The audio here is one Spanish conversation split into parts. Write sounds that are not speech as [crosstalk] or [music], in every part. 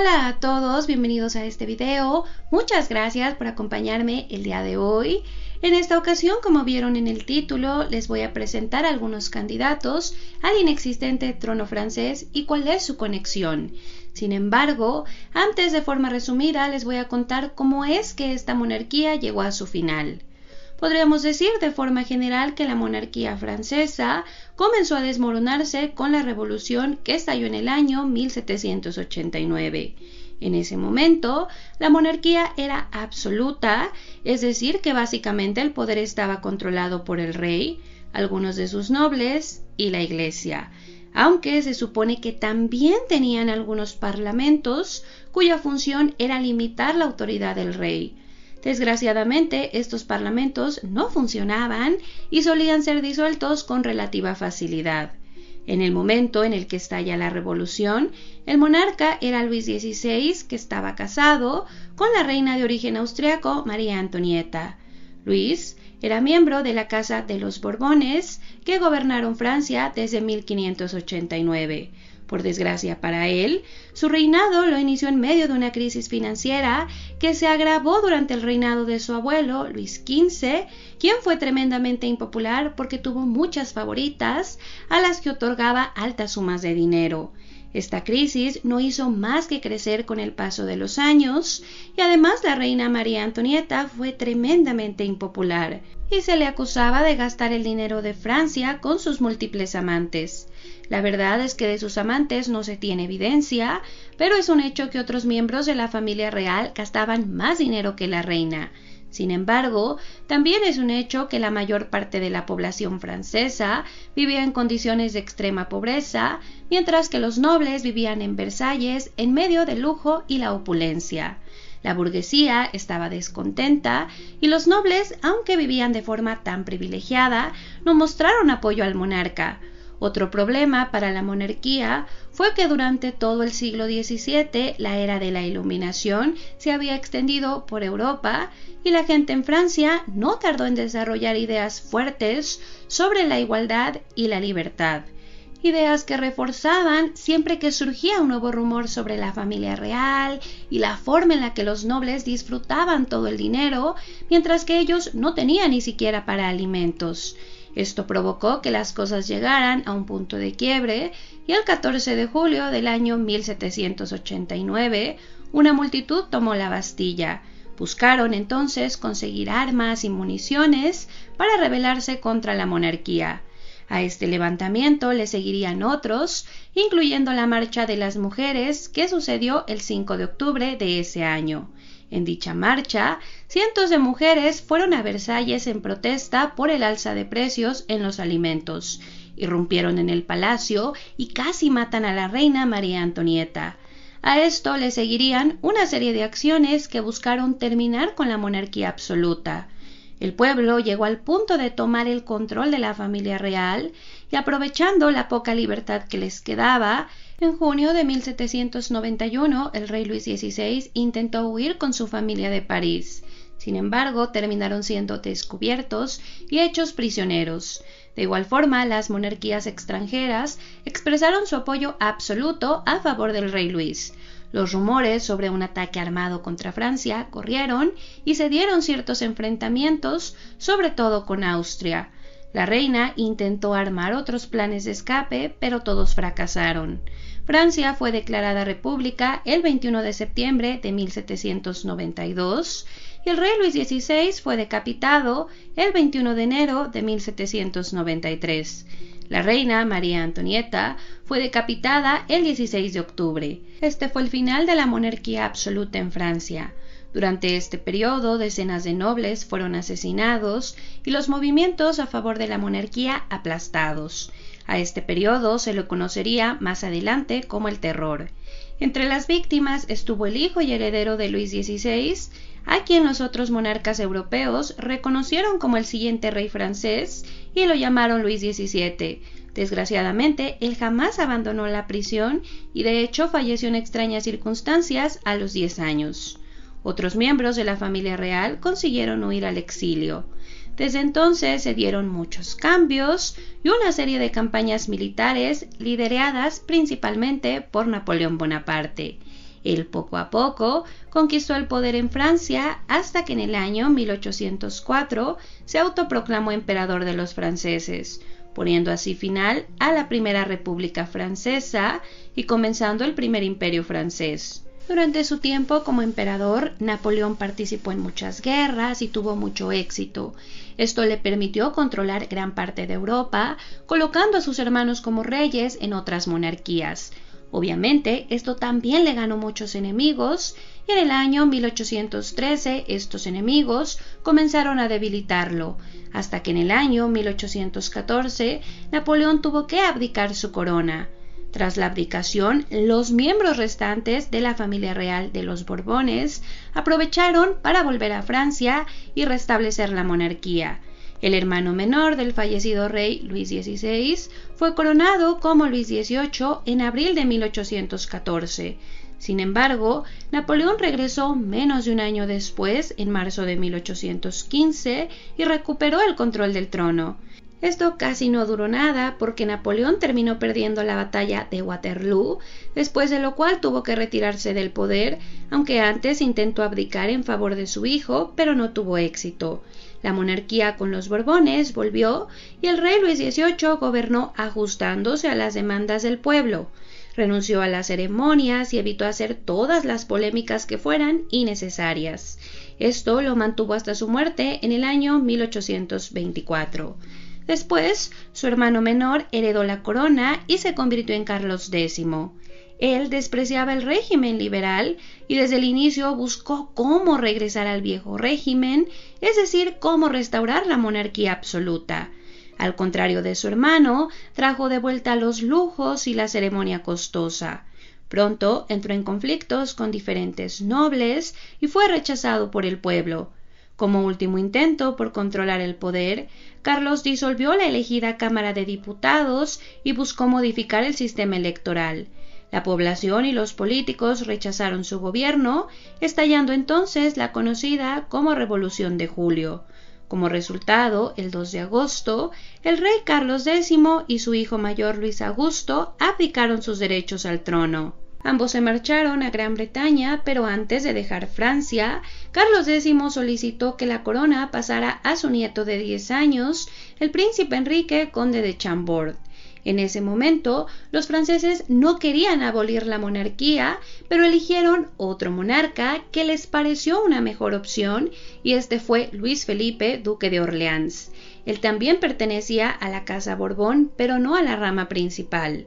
Hola a todos, bienvenidos a este video. Muchas gracias por acompañarme el día de hoy. En esta ocasión, como vieron en el título, les voy a presentar algunos candidatos al inexistente trono francés y cuál es su conexión. Sin embargo, antes de forma resumida, les voy a contar cómo es que esta monarquía llegó a su final. Podríamos decir de forma general que la monarquía francesa comenzó a desmoronarse con la revolución que estalló en el año 1789. En ese momento, la monarquía era absoluta, es decir, que básicamente el poder estaba controlado por el rey, algunos de sus nobles y la iglesia, aunque se supone que también tenían algunos parlamentos cuya función era limitar la autoridad del rey. Desgraciadamente, estos parlamentos no funcionaban y solían ser disueltos con relativa facilidad. En el momento en el que estalla la revolución, el monarca era Luis XVI, que estaba casado con la reina de origen austriaco María Antonieta. Luis era miembro de la Casa de los Borbones, que gobernaron Francia desde 1589. Por desgracia para él, su reinado lo inició en medio de una crisis financiera que se agravó durante el reinado de su abuelo, Luis XV, quien fue tremendamente impopular porque tuvo muchas favoritas a las que otorgaba altas sumas de dinero. Esta crisis no hizo más que crecer con el paso de los años y además la reina María Antonieta fue tremendamente impopular y se le acusaba de gastar el dinero de Francia con sus múltiples amantes. La verdad es que de sus amantes no se tiene evidencia, pero es un hecho que otros miembros de la familia real gastaban más dinero que la reina. Sin embargo, también es un hecho que la mayor parte de la población francesa vivía en condiciones de extrema pobreza, mientras que los nobles vivían en Versalles en medio del lujo y la opulencia. La burguesía estaba descontenta y los nobles, aunque vivían de forma tan privilegiada, no mostraron apoyo al monarca. Otro problema para la monarquía fue que durante todo el siglo XVII la era de la Iluminación se había extendido por Europa y la gente en Francia no tardó en desarrollar ideas fuertes sobre la igualdad y la libertad ideas que reforzaban siempre que surgía un nuevo rumor sobre la familia real y la forma en la que los nobles disfrutaban todo el dinero, mientras que ellos no tenían ni siquiera para alimentos. Esto provocó que las cosas llegaran a un punto de quiebre y el 14 de julio del año 1789 una multitud tomó la Bastilla. Buscaron entonces conseguir armas y municiones para rebelarse contra la monarquía. A este levantamiento le seguirían otros, incluyendo la Marcha de las Mujeres que sucedió el 5 de octubre de ese año. En dicha marcha, cientos de mujeres fueron a Versalles en protesta por el alza de precios en los alimentos. Irrumpieron en el palacio y casi matan a la reina María Antonieta. A esto le seguirían una serie de acciones que buscaron terminar con la monarquía absoluta. El pueblo llegó al punto de tomar el control de la familia real y aprovechando la poca libertad que les quedaba, en junio de 1791 el rey Luis XVI intentó huir con su familia de París. Sin embargo, terminaron siendo descubiertos y hechos prisioneros. De igual forma, las monarquías extranjeras expresaron su apoyo absoluto a favor del rey Luis. Los rumores sobre un ataque armado contra Francia corrieron y se dieron ciertos enfrentamientos, sobre todo con Austria. La reina intentó armar otros planes de escape, pero todos fracasaron. Francia fue declarada república el 21 de septiembre de 1792 y el rey Luis XVI fue decapitado el 21 de enero de 1793. La reina María Antonieta fue decapitada el 16 de octubre. Este fue el final de la monarquía absoluta en Francia. Durante este periodo, decenas de nobles fueron asesinados y los movimientos a favor de la monarquía aplastados. A este periodo se lo conocería más adelante como el terror. Entre las víctimas estuvo el hijo y heredero de Luis XVI, a quien los otros monarcas europeos reconocieron como el siguiente rey francés y lo llamaron Luis XVII. Desgraciadamente, él jamás abandonó la prisión y de hecho falleció en extrañas circunstancias a los 10 años. Otros miembros de la familia real consiguieron huir al exilio. Desde entonces se dieron muchos cambios y una serie de campañas militares lideradas principalmente por Napoleón Bonaparte. Él poco a poco conquistó el poder en Francia hasta que en el año 1804 se autoproclamó emperador de los franceses, poniendo así final a la Primera República Francesa y comenzando el primer imperio francés. Durante su tiempo como emperador, Napoleón participó en muchas guerras y tuvo mucho éxito. Esto le permitió controlar gran parte de Europa, colocando a sus hermanos como reyes en otras monarquías. Obviamente, esto también le ganó muchos enemigos, y en el año 1813 estos enemigos comenzaron a debilitarlo, hasta que en el año 1814 Napoleón tuvo que abdicar su corona. Tras la abdicación, los miembros restantes de la familia real de los Borbones aprovecharon para volver a Francia y restablecer la monarquía. El hermano menor del fallecido rey Luis XVI fue coronado como Luis XVIII en abril de 1814. Sin embargo, Napoleón regresó menos de un año después, en marzo de 1815, y recuperó el control del trono. Esto casi no duró nada porque Napoleón terminó perdiendo la batalla de Waterloo, después de lo cual tuvo que retirarse del poder, aunque antes intentó abdicar en favor de su hijo, pero no tuvo éxito. La monarquía con los Borbones volvió y el rey Luis XVIII gobernó ajustándose a las demandas del pueblo. Renunció a las ceremonias y evitó hacer todas las polémicas que fueran innecesarias. Esto lo mantuvo hasta su muerte en el año 1824. Después, su hermano menor heredó la corona y se convirtió en Carlos X. Él despreciaba el régimen liberal y desde el inicio buscó cómo regresar al viejo régimen, es decir, cómo restaurar la monarquía absoluta. Al contrario de su hermano, trajo de vuelta los lujos y la ceremonia costosa. Pronto entró en conflictos con diferentes nobles y fue rechazado por el pueblo. Como último intento por controlar el poder, Carlos disolvió la elegida Cámara de Diputados y buscó modificar el sistema electoral. La población y los políticos rechazaron su gobierno, estallando entonces la conocida como Revolución de Julio. Como resultado, el 2 de agosto, el rey Carlos X y su hijo mayor Luis Augusto abdicaron sus derechos al trono. Ambos se marcharon a Gran Bretaña, pero antes de dejar Francia, Carlos X solicitó que la corona pasara a su nieto de 10 años, el príncipe Enrique, conde de Chambord. En ese momento, los franceses no querían abolir la monarquía, pero eligieron otro monarca que les pareció una mejor opción, y este fue Luis Felipe, duque de Orleans. Él también pertenecía a la Casa Borbón, pero no a la rama principal.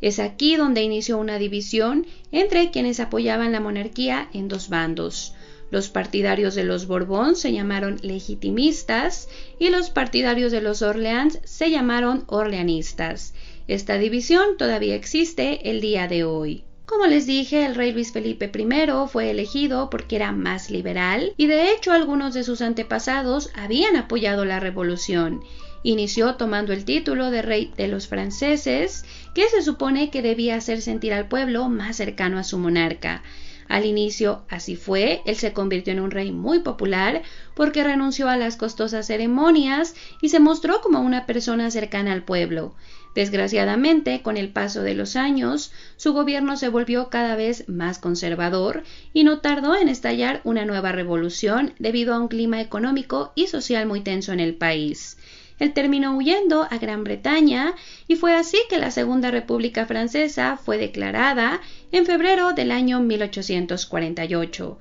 Es aquí donde inició una división entre quienes apoyaban la monarquía en dos bandos. Los partidarios de los Borbón se llamaron legitimistas y los partidarios de los Orleans se llamaron orleanistas. Esta división todavía existe el día de hoy. Como les dije, el rey Luis Felipe I fue elegido porque era más liberal y de hecho algunos de sus antepasados habían apoyado la revolución. Inició tomando el título de rey de los franceses, que se supone que debía hacer sentir al pueblo más cercano a su monarca. Al inicio así fue, él se convirtió en un rey muy popular porque renunció a las costosas ceremonias y se mostró como una persona cercana al pueblo. Desgraciadamente, con el paso de los años, su gobierno se volvió cada vez más conservador y no tardó en estallar una nueva revolución debido a un clima económico y social muy tenso en el país. Él terminó huyendo a Gran Bretaña y fue así que la Segunda República Francesa fue declarada en febrero del año 1848.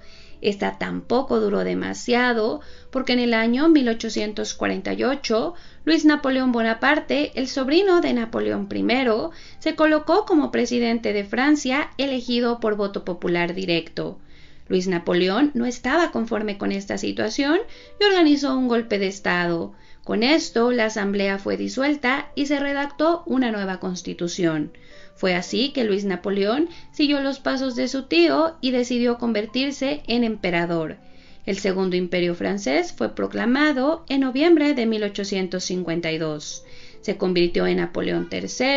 Esta tampoco duró demasiado, porque en el año 1848 Luis Napoleón Bonaparte, el sobrino de Napoleón I, se colocó como presidente de Francia elegido por voto popular directo. Luis Napoleón no estaba conforme con esta situación y organizó un golpe de Estado. Con esto, la Asamblea fue disuelta y se redactó una nueva constitución. Fue así que Luis Napoleón siguió los pasos de su tío y decidió convertirse en emperador. El Segundo Imperio francés fue proclamado en noviembre de 1852 se convirtió en Napoleón III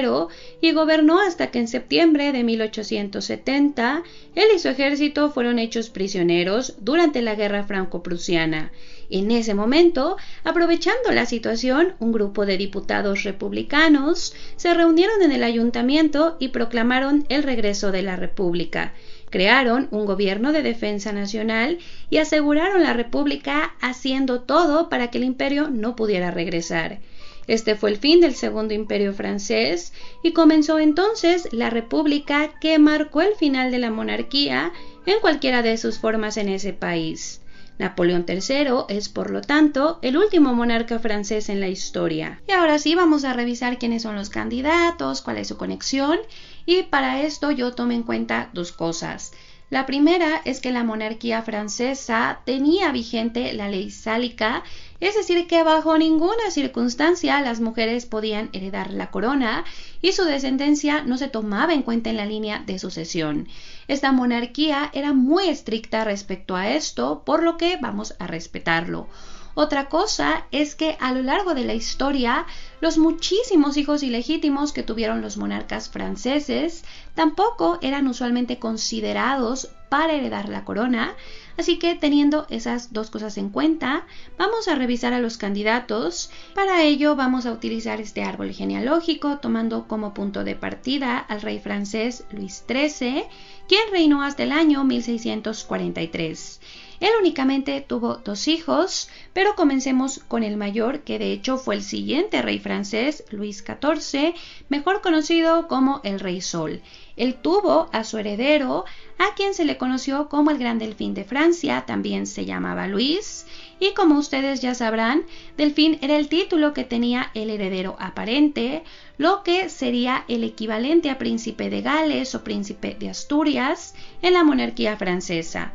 y gobernó hasta que en septiembre de 1870 él y su ejército fueron hechos prisioneros durante la guerra franco-prusiana. En ese momento, aprovechando la situación, un grupo de diputados republicanos se reunieron en el ayuntamiento y proclamaron el regreso de la República crearon un gobierno de defensa nacional y aseguraron la República haciendo todo para que el imperio no pudiera regresar. Este fue el fin del Segundo Imperio francés y comenzó entonces la República que marcó el final de la monarquía en cualquiera de sus formas en ese país. Napoleón III es, por lo tanto, el último monarca francés en la historia. Y ahora sí, vamos a revisar quiénes son los candidatos, cuál es su conexión, y para esto yo tomé en cuenta dos cosas. La primera es que la monarquía francesa tenía vigente la ley sálica es decir, que bajo ninguna circunstancia las mujeres podían heredar la corona y su descendencia no se tomaba en cuenta en la línea de sucesión. Esta monarquía era muy estricta respecto a esto, por lo que vamos a respetarlo. Otra cosa es que a lo largo de la historia, los muchísimos hijos ilegítimos que tuvieron los monarcas franceses tampoco eran usualmente considerados para heredar la corona. Así que teniendo esas dos cosas en cuenta, vamos a revisar a los candidatos. Para ello vamos a utilizar este árbol genealógico tomando como punto de partida al rey francés Luis XIII, quien reinó hasta el año 1643. Él únicamente tuvo dos hijos, pero comencemos con el mayor, que de hecho fue el siguiente rey francés, Luis XIV, mejor conocido como el Rey Sol. Él tuvo a su heredero, a quien se le conoció como el Gran Delfín de Francia, también se llamaba Luis, y como ustedes ya sabrán, Delfín era el título que tenía el heredero aparente, lo que sería el equivalente a príncipe de Gales o príncipe de Asturias en la monarquía francesa.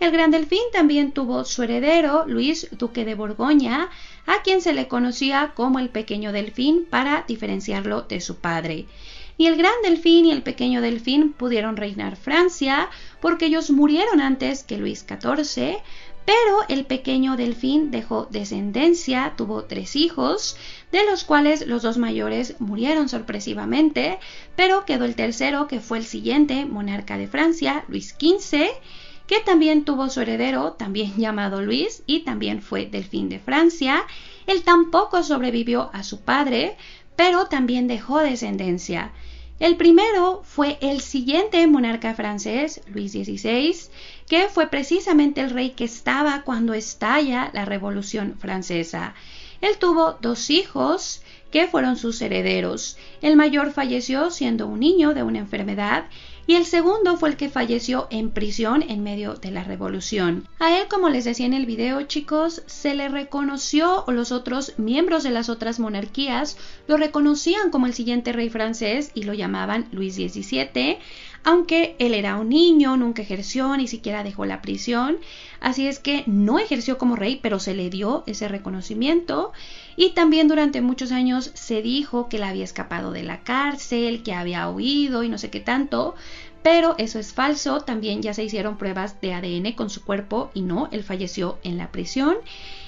El gran delfín también tuvo su heredero, Luis, duque de Borgoña, a quien se le conocía como el pequeño delfín para diferenciarlo de su padre. Y el gran delfín y el pequeño delfín pudieron reinar Francia porque ellos murieron antes que Luis XIV, pero el pequeño delfín dejó descendencia, tuvo tres hijos, de los cuales los dos mayores murieron sorpresivamente, pero quedó el tercero, que fue el siguiente monarca de Francia, Luis XV, que también tuvo su heredero, también llamado Luis, y también fue delfín de Francia. Él tampoco sobrevivió a su padre, pero también dejó descendencia. El primero fue el siguiente monarca francés, Luis XVI, que fue precisamente el rey que estaba cuando estalla la Revolución Francesa. Él tuvo dos hijos que fueron sus herederos. El mayor falleció siendo un niño de una enfermedad y el segundo fue el que falleció en prisión en medio de la revolución. A él, como les decía en el video, chicos, se le reconoció o los otros miembros de las otras monarquías lo reconocían como el siguiente rey francés y lo llamaban Luis XVII aunque él era un niño, nunca ejerció, ni siquiera dejó la prisión, así es que no ejerció como rey, pero se le dio ese reconocimiento y también durante muchos años se dijo que él había escapado de la cárcel, que había huido y no sé qué tanto, pero eso es falso, también ya se hicieron pruebas de ADN con su cuerpo y no, él falleció en la prisión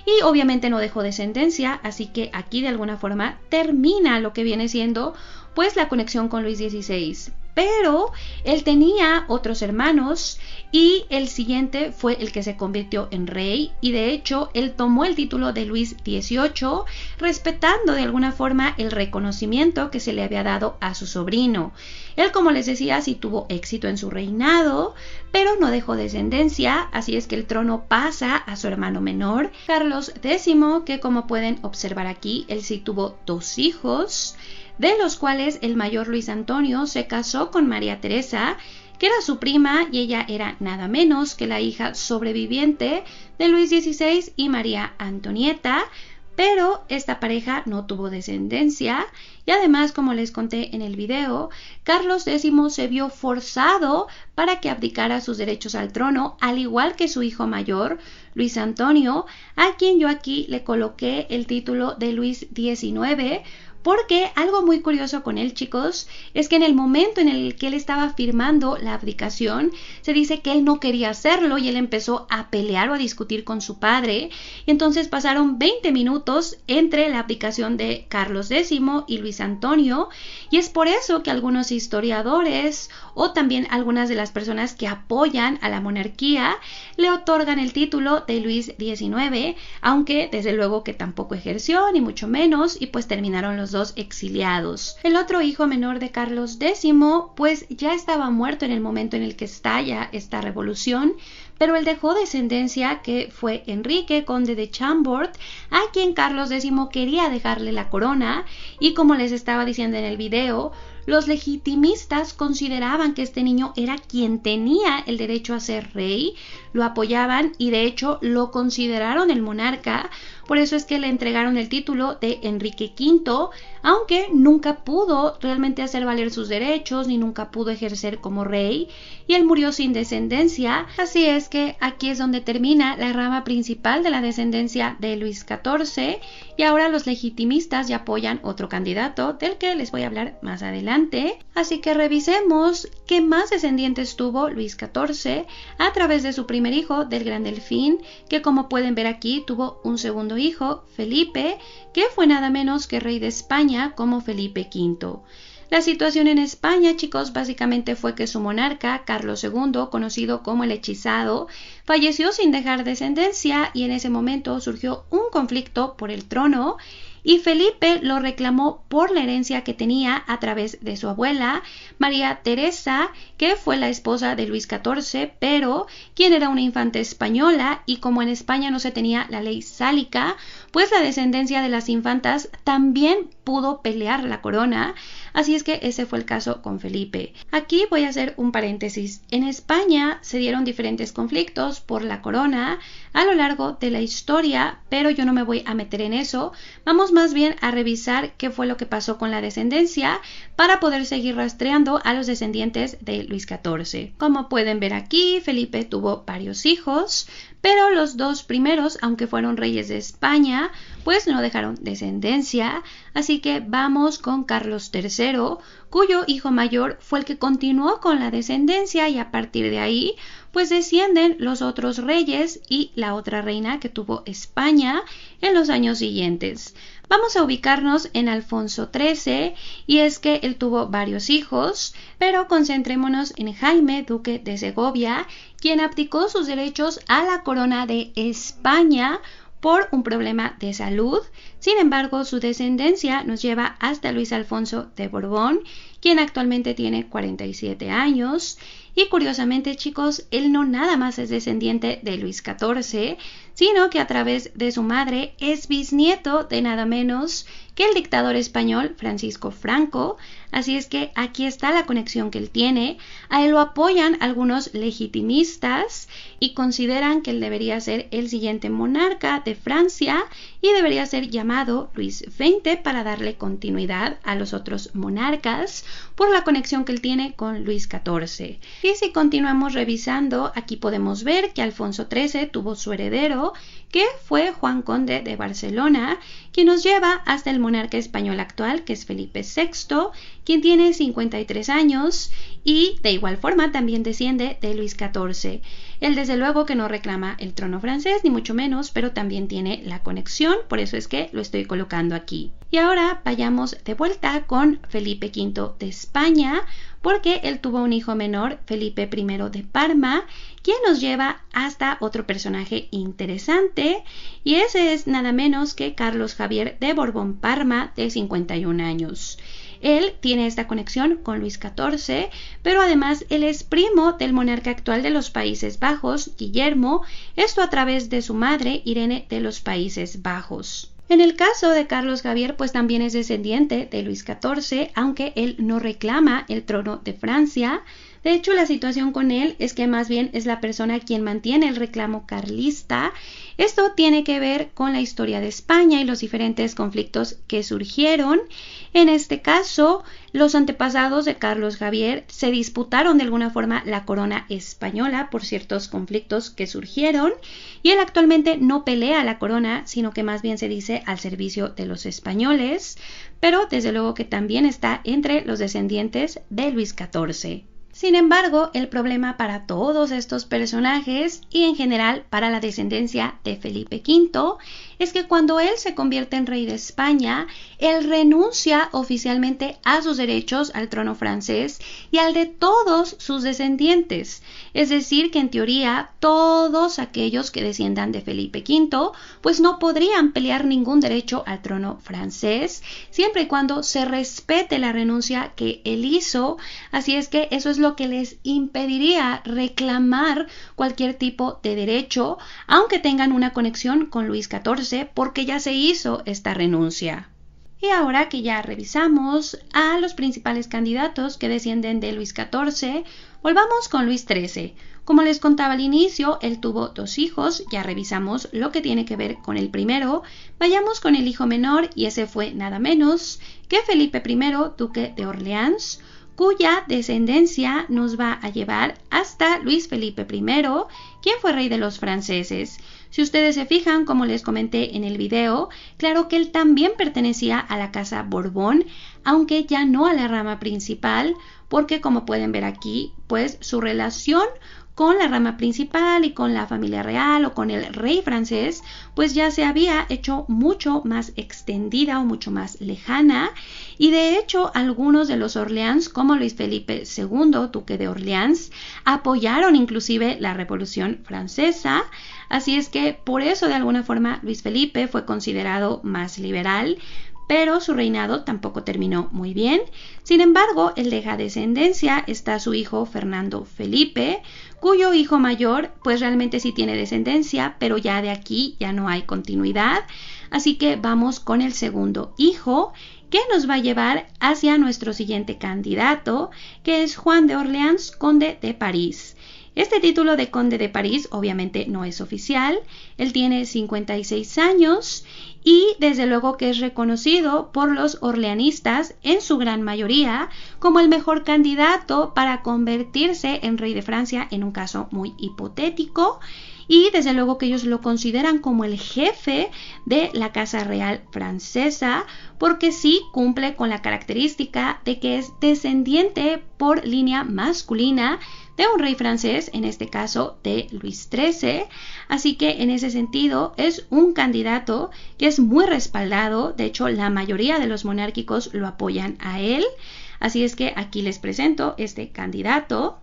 y obviamente no dejó descendencia, así que aquí de alguna forma termina lo que viene siendo pues la conexión con Luis XVI. Pero él tenía otros hermanos y el siguiente fue el que se convirtió en rey y de hecho él tomó el título de Luis XVIII respetando de alguna forma el reconocimiento que se le había dado a su sobrino. Él como les decía sí tuvo éxito en su reinado pero no dejó descendencia así es que el trono pasa a su hermano menor Carlos X que como pueden observar aquí él sí tuvo dos hijos de los cuales el mayor Luis Antonio se casó con María Teresa, que era su prima y ella era nada menos que la hija sobreviviente de Luis XVI y María Antonieta, pero esta pareja no tuvo descendencia y además, como les conté en el video, Carlos X se vio forzado para que abdicara sus derechos al trono, al igual que su hijo mayor, Luis Antonio, a quien yo aquí le coloqué el título de Luis XIX, porque algo muy curioso con él, chicos, es que en el momento en el que él estaba firmando la abdicación, se dice que él no quería hacerlo y él empezó a pelear o a discutir con su padre. Y entonces pasaron 20 minutos entre la abdicación de Carlos X y Luis Antonio, y es por eso que algunos historiadores o también algunas de las personas que apoyan a la monarquía le otorgan el título de Luis XIX, aunque desde luego que tampoco ejerció, ni mucho menos, y pues terminaron los dos exiliados. El otro hijo menor de Carlos X, pues ya estaba muerto en el momento en el que estalla esta revolución, pero él dejó descendencia que fue Enrique, conde de Chambord, a quien Carlos X quería dejarle la corona, y como les estaba diciendo en el video, los legitimistas consideraban que este niño era quien tenía el derecho a ser rey, lo apoyaban y de hecho lo consideraron el monarca por eso es que le entregaron el título de Enrique V, aunque nunca pudo realmente hacer valer sus derechos ni nunca pudo ejercer como rey y él murió sin descendencia. Así es que aquí es donde termina la rama principal de la descendencia de Luis XIV y ahora los legitimistas ya apoyan otro candidato del que les voy a hablar más adelante. Así que revisemos qué más descendientes tuvo Luis XIV a través de su primer hijo del Gran Delfín, que como pueden ver aquí tuvo un segundo hijo, Felipe, que fue nada menos que rey de España como Felipe V. La situación en España, chicos, básicamente fue que su monarca, Carlos II, conocido como el hechizado, falleció sin dejar descendencia y en ese momento surgió un conflicto por el trono y Felipe lo reclamó por la herencia que tenía a través de su abuela, María Teresa, que fue la esposa de Luis XIV, pero quien era una infanta española y como en España no se tenía la ley sálica, pues la descendencia de las infantas también pudo pelear la corona, así es que ese fue el caso con Felipe. Aquí voy a hacer un paréntesis. En España se dieron diferentes conflictos por la corona a lo largo de la historia, pero yo no me voy a meter en eso. Vamos más bien a revisar qué fue lo que pasó con la descendencia para poder seguir rastreando a los descendientes de Luis XIV. Como pueden ver aquí, Felipe tuvo varios hijos, pero los dos primeros, aunque fueron reyes de España, pues no dejaron descendencia, así que vamos con Carlos III, cuyo hijo mayor fue el que continuó con la descendencia y a partir de ahí pues descienden los otros reyes y la otra reina que tuvo España en los años siguientes. Vamos a ubicarnos en Alfonso XIII y es que él tuvo varios hijos, pero concentrémonos en Jaime, duque de Segovia, quien abdicó sus derechos a la corona de España por un problema de salud. Sin embargo, su descendencia nos lleva hasta Luis Alfonso de Borbón, quien actualmente tiene 47 años. Y curiosamente, chicos, él no nada más es descendiente de Luis XIV, sino que a través de su madre es bisnieto de nada menos que el dictador español Francisco Franco, así es que aquí está la conexión que él tiene, a él lo apoyan algunos legitimistas y consideran que él debería ser el siguiente monarca de Francia y debería ser llamado Luis XX para darle continuidad a los otros monarcas por la conexión que él tiene con Luis XIV. Y si continuamos revisando, aquí podemos ver que Alfonso XIII tuvo su heredero, que fue Juan Conde de Barcelona, quien nos lleva hasta el monarca español actual, que es Felipe VI, quien tiene 53 años y de igual forma también desciende de Luis XIV. Él desde luego que no reclama el trono francés, ni mucho menos, pero también tiene la conexión, por eso es que lo estoy colocando aquí. Y ahora vayamos de vuelta con Felipe V de España, porque él tuvo un hijo menor, Felipe I de Parma, quien nos lleva hasta otro personaje interesante, y ese es nada menos que Carlos Javier de Borbón Parma, de 51 años. Él tiene esta conexión con Luis XIV, pero además él es primo del monarca actual de los Países Bajos, Guillermo, esto a través de su madre, Irene de los Países Bajos. En el caso de Carlos Javier, pues también es descendiente de Luis XIV, aunque él no reclama el trono de Francia. De hecho, la situación con él es que más bien es la persona quien mantiene el reclamo carlista. Esto tiene que ver con la historia de España y los diferentes conflictos que surgieron. En este caso, los antepasados de Carlos Javier se disputaron de alguna forma la corona española por ciertos conflictos que surgieron y él actualmente no pelea la corona, sino que más bien se dice al servicio de los españoles, pero desde luego que también está entre los descendientes de Luis XIV. Sin embargo, el problema para todos estos personajes y en general para la descendencia de Felipe V es que cuando él se convierte en rey de España, él renuncia oficialmente a sus derechos al trono francés y al de todos sus descendientes. Es decir, que en teoría todos aquellos que desciendan de Felipe V, pues no podrían pelear ningún derecho al trono francés, siempre y cuando se respete la renuncia que él hizo. Así es que eso es lo que les impediría reclamar cualquier tipo de derecho, aunque tengan una conexión con Luis XIV porque ya se hizo esta renuncia. Y ahora que ya revisamos a los principales candidatos que descienden de Luis XIV, volvamos con Luis XIII. Como les contaba al inicio, él tuvo dos hijos, ya revisamos lo que tiene que ver con el primero, vayamos con el hijo menor y ese fue nada menos que Felipe I, duque de Orleans, cuya descendencia nos va a llevar hasta Luis Felipe I, quien fue rey de los franceses. Si ustedes se fijan, como les comenté en el video, claro que él también pertenecía a la casa Borbón, aunque ya no a la rama principal, porque como pueden ver aquí, pues su relación con la rama principal y con la familia real o con el rey francés, pues ya se había hecho mucho más extendida o mucho más lejana. Y de hecho, algunos de los Orleans, como Luis Felipe II, duque de Orleans, apoyaron inclusive la Revolución Francesa. Así es que por eso, de alguna forma, Luis Felipe fue considerado más liberal, pero su reinado tampoco terminó muy bien. Sin embargo, en la descendencia, está su hijo Fernando Felipe, cuyo hijo mayor pues realmente sí tiene descendencia, pero ya de aquí ya no hay continuidad. Así que vamos con el segundo hijo, que nos va a llevar hacia nuestro siguiente candidato, que es Juan de Orleans, conde de París. Este título de conde de París obviamente no es oficial, él tiene 56 años y desde luego que es reconocido por los orleanistas en su gran mayoría como el mejor candidato para convertirse en rey de Francia en un caso muy hipotético y desde luego que ellos lo consideran como el jefe de la Casa Real francesa porque sí cumple con la característica de que es descendiente por línea masculina de un rey francés, en este caso de Luis XIII. Así que en ese sentido es un candidato que es muy respaldado, de hecho la mayoría de los monárquicos lo apoyan a él. Así es que aquí les presento este candidato.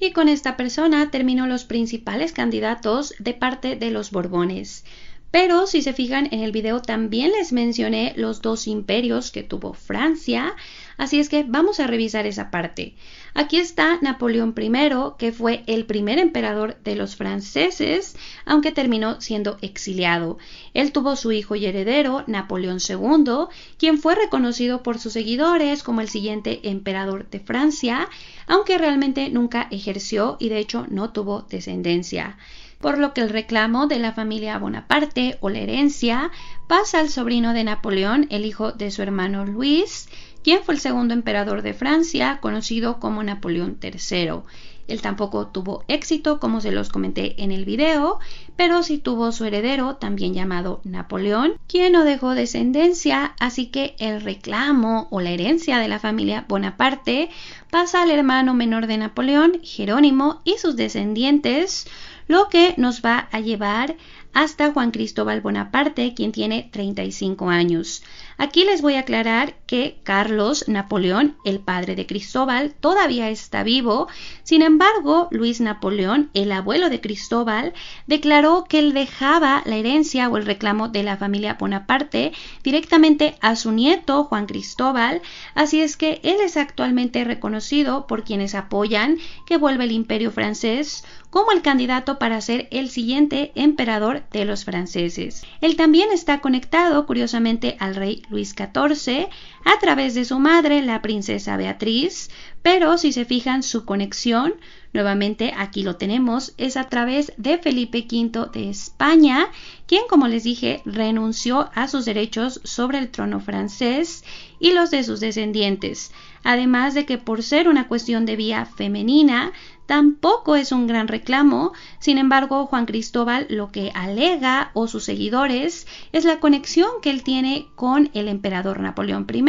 Y con esta persona termino los principales candidatos de parte de los Borbones. Pero si se fijan en el video también les mencioné los dos imperios que tuvo Francia, así es que vamos a revisar esa parte. Aquí está Napoleón I, que fue el primer emperador de los franceses, aunque terminó siendo exiliado. Él tuvo su hijo y heredero, Napoleón II, quien fue reconocido por sus seguidores como el siguiente emperador de Francia, aunque realmente nunca ejerció y de hecho no tuvo descendencia por lo que el reclamo de la familia Bonaparte o la herencia pasa al sobrino de Napoleón, el hijo de su hermano Luis, quien fue el segundo emperador de Francia, conocido como Napoleón III. Él tampoco tuvo éxito, como se los comenté en el video, pero sí tuvo su heredero, también llamado Napoleón, quien no dejó descendencia, así que el reclamo o la herencia de la familia Bonaparte pasa al hermano menor de Napoleón, Jerónimo, y sus descendientes, lo que nos va a llevar hasta Juan Cristóbal Bonaparte, quien tiene 35 años. Aquí les voy a aclarar que Carlos Napoleón, el padre de Cristóbal, todavía está vivo. Sin embargo, Luis Napoleón, el abuelo de Cristóbal, declaró que él dejaba la herencia o el reclamo de la familia Bonaparte directamente a su nieto Juan Cristóbal, así es que él es actualmente reconocido por quienes apoyan que vuelva el imperio francés como el candidato para ser el siguiente emperador de los franceses. Él también está conectado curiosamente al rey Luis XIV a través de su madre, la princesa Beatriz, pero si se fijan su conexión, nuevamente aquí lo tenemos, es a través de Felipe V de España, quien como les dije renunció a sus derechos sobre el trono francés y los de sus descendientes, además de que por ser una cuestión de vía femenina, tampoco es un gran reclamo. Sin embargo, Juan Cristóbal lo que alega o sus seguidores es la conexión que él tiene con el emperador Napoleón I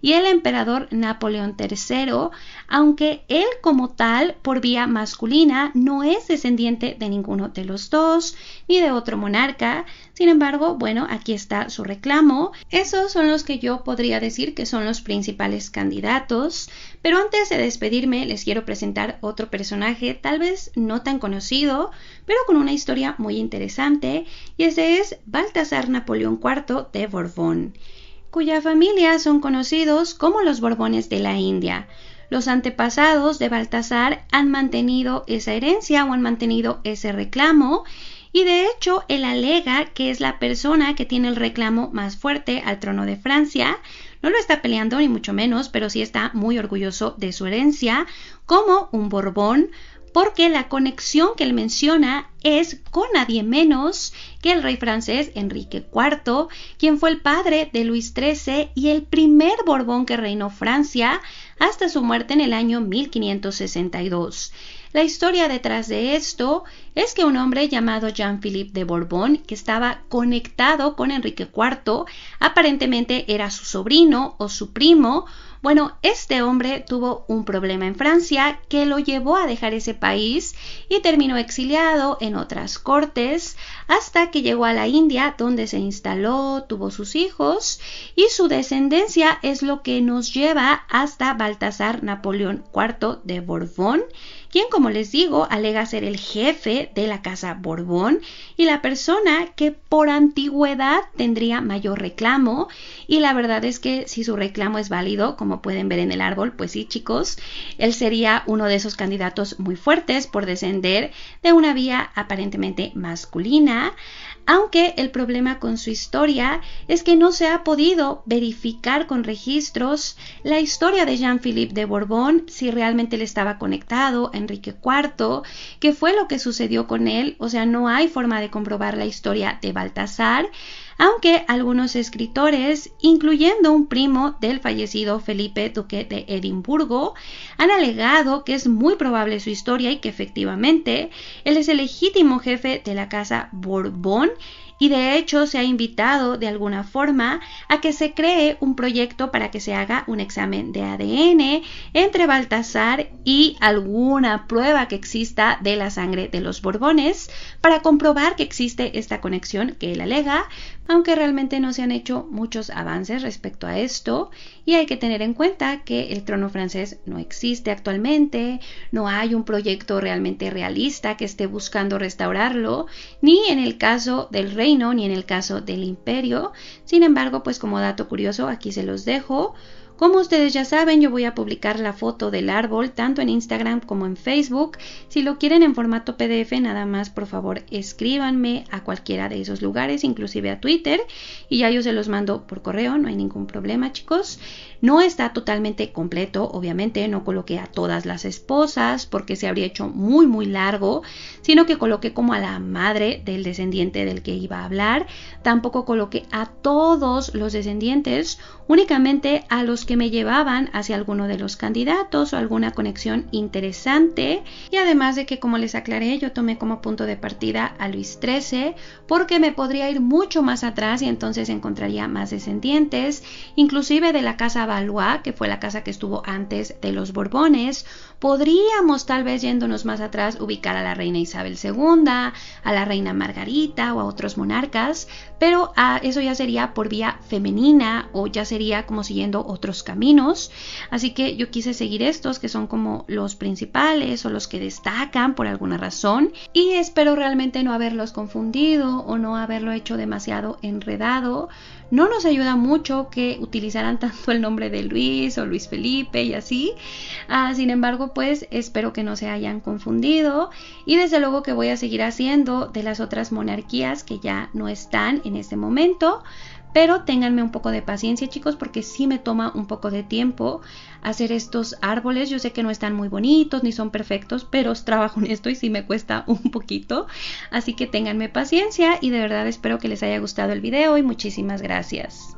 y el emperador Napoleón III, aunque él como tal, por vía masculina, no es descendiente de ninguno de los dos ni de otro monarca. Sin embargo, bueno, aquí está su reclamo. Esos son los que yo podría decir que son los principales candidatos. Pero antes de despedirme, les quiero presentar otro personaje, tal vez no tan conocido, pero con una historia muy interesante, y ese es Baltasar Napoleón IV de Borbón, cuya familia son conocidos como los Borbones de la India. Los antepasados de Baltasar han mantenido esa herencia o han mantenido ese reclamo, y de hecho él alega que es la persona que tiene el reclamo más fuerte al trono de Francia, no lo está peleando ni mucho menos, pero sí está muy orgulloso de su herencia como un Borbón, porque la conexión que él menciona es con nadie menos que el rey francés Enrique IV, quien fue el padre de Luis XIII y el primer Borbón que reinó Francia hasta su muerte en el año 1562. La historia detrás de esto es que un hombre llamado Jean-Philippe de Borbón, que estaba conectado con Enrique IV, aparentemente era su sobrino o su primo, bueno, este hombre tuvo un problema en Francia que lo llevó a dejar ese país y terminó exiliado en en otras cortes, hasta que llegó a la India, donde se instaló, tuvo sus hijos, y su descendencia es lo que nos lleva hasta Baltasar Napoleón IV de Borbón, quien, como les digo, alega ser el jefe de la Casa Borbón y la persona que por antigüedad tendría mayor reclamo. Y la verdad es que si su reclamo es válido, como pueden ver en el árbol, pues sí, chicos, él sería uno de esos candidatos muy fuertes por descender de una vía aparentemente masculina aunque el problema con su historia es que no se ha podido verificar con registros la historia de Jean-Philippe de Borbón, si realmente le estaba conectado a Enrique IV, qué fue lo que sucedió con él, o sea, no hay forma de comprobar la historia de Baltasar, aunque algunos escritores, incluyendo un primo del fallecido Felipe Duque de Edimburgo, han alegado que es muy probable su historia y que efectivamente él es el legítimo jefe de la casa Borbón y de hecho se ha invitado de alguna forma a que se cree un proyecto para que se haga un examen de ADN entre Baltasar y alguna prueba que exista de la sangre de los Borbones para comprobar que existe esta conexión que él alega, aunque realmente no se han hecho muchos avances respecto a esto y hay que tener en cuenta que el trono francés no existe actualmente, no hay un proyecto realmente realista que esté buscando restaurarlo, ni en el caso del reino ni en el caso del imperio. Sin embargo, pues como dato curioso, aquí se los dejo como ustedes ya saben, yo voy a publicar la foto del árbol tanto en Instagram como en Facebook. Si lo quieren en formato PDF, nada más por favor escríbanme a cualquiera de esos lugares, inclusive a Twitter, y ya yo se los mando por correo, no hay ningún problema chicos. No está totalmente completo, obviamente, no coloqué a todas las esposas porque se habría hecho muy muy largo, sino que coloqué como a la madre del descendiente del que iba a hablar. Tampoco coloqué a todos los descendientes, únicamente a los que me llevaban hacia alguno de los candidatos o alguna conexión interesante y además de que como les aclaré yo tomé como punto de partida a Luis XIII porque me podría ir mucho más atrás y entonces encontraría más descendientes, inclusive de la casa Valois, que fue la casa que estuvo antes de los Borbones, Podríamos tal vez yéndonos más atrás ubicar a la reina Isabel II, a la reina Margarita o a otros monarcas, pero ah, eso ya sería por vía femenina o ya sería como siguiendo otros caminos. Así que yo quise seguir estos que son como los principales o los que destacan por alguna razón y espero realmente no haberlos confundido o no haberlo hecho demasiado enredado no nos ayuda mucho que utilizaran [laughs] tanto el nombre de Luis o Luis Felipe y así. Ah, sin embargo, pues espero que no se hayan confundido y desde luego que voy a seguir haciendo de las otras monarquías que ya no están en este momento. Pero ténganme un poco de paciencia chicos porque sí me toma un poco de tiempo hacer estos árboles. Yo sé que no están muy bonitos ni son perfectos, pero [laughs] trabajo en esto y sí me cuesta un poquito. Así que ténganme paciencia y de verdad espero que les haya gustado el video y muchísimas gracias.